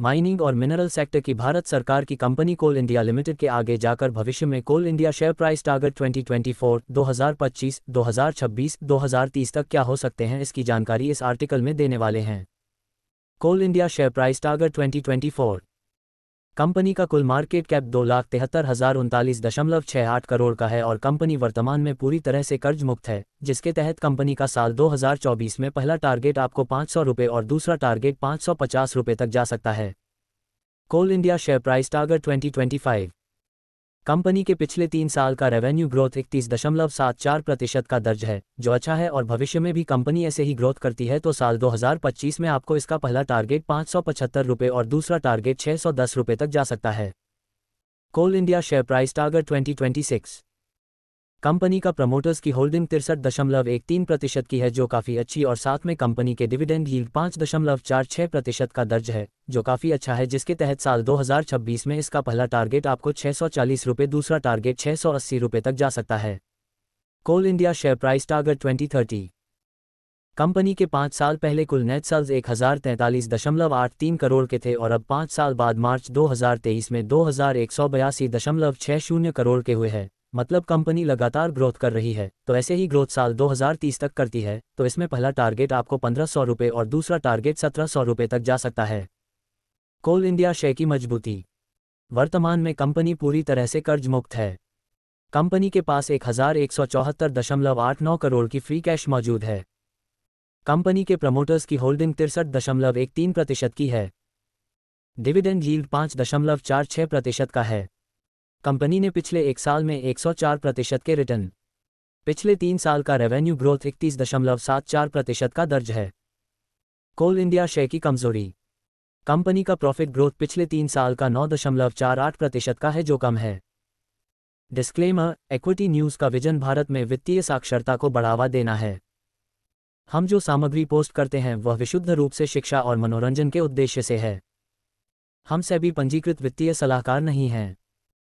mining और mineral sector की भारत सरकार की कंपनी कोल इंडिया लिमिटेड के आगे जाकर भविष्य में Coal India share price target 2024, 2025, 2026, 2030 तक क्या हो सकते हैं इसकी जानकारी इस आर्टिकल में देने वाले हैं Coal India share price target 2024 company का कुल मार्केट कैप दो लाख तिहत्तर हजार उनतालीस दशमलव छह आठ करोड़ का है और कंपनी वर्तमान में पूरी तरह से कर्ज मुक्त है जिसके तहत कंपनी का साल 2024 में पहला टारगेट आपको पाँच सौ रुपये और दूसरा टारगेट पाँच सौ पचास रुपये तक जा सकता है Coal India share price target twenty twenty five company के पिछले तीन साल का रेवेन्यू ग्रोथ इकतीस दशमलव सात चार प्रतिशत का दर्ज है जो अच्छा है और भविष्य में भी कंपनी ऐसे ही ग्रोथ करती है तो साल 2025 में आपको इसका पहला टारगेट पाँच सौ पचहत्तर रुपये और दूसरा टारगेट छः सौ दस रुपये तक जा सकता है Coal India share price target twenty twenty six company का प्रमोटर्स की होल्डिंग तिरसठ दशमलव एक तीन प्रतिशत की है जो काफ़ी अच्छी और साथ में कंपनी के डिविडेंड यील्ड पांच दशमलव चार छह प्रतिशत का दर्ज है जो काफ़ी अच्छा है जिसके तहत साल 2026 में इसका पहला टारगेट आपको छह सौ चालीस रुपये दूसरा टारगेट छह सौ अस्सी रुपये तक जा सकता है Coal India share price target twenty thirty company के पांच साल पहले कुल नेट सेल्स एक हज़ार तैंतालीस दशमलव आठ तीन करोड़ के थे और अब पाँच साल बाद मार्च दो हज़ार तेईस में दो हज़ार एक सौ बयासी दशमलव छह शून्य करोड़ के हुए हैं मतलब कंपनी लगातार ग्रोथ कर रही है तो ऐसे ही ग्रोथ साल 2030 तक करती है तो इसमें पहला टारगेट आपको पंद्रह सौ रुपये और दूसरा टारगेट सत्रह सौ रुपये तक जा सकता है कोल इंडिया शेयर की मजबूती वर्तमान में कंपनी पूरी तरह से कर्ज मुक्त है कंपनी के पास एक हजार एक सौ चौहत्तर दशमलव आठ नौ करोड़ की फ्री कैश मौजूद है कंपनी के प्रमोटर्स की होल्डिंग तिरसठ दशमलव एक तीन प्रतिशत की है डिविडेंड यील्ड पाँच दशमलव चार छः प्रतिशत का है कंपनी ने पिछले एक साल में 104 प्रतिशत के रिटर्न पिछले तीन साल का रेवेन्यू ग्रोथ इकतीस दशमलव सात चार प्रतिशत का दर्ज है कोल इंडिया शेयर की कमजोरी कंपनी का प्रॉफिट ग्रोथ पिछले तीन साल का नौ दशमलव चार आठ प्रतिशत का है जो कम है डिस्क्लेमर एक्विटी न्यूज का विजन भारत में वित्तीय साक्षरता को बढ़ावा देना है हम जो सामग्री पोस्ट करते हैं वह विशुद्ध रूप से शिक्षा और मनोरंजन के उद्देश्य से है हम सभी पंजीकृत वित्तीय सलाहकार नहीं हैं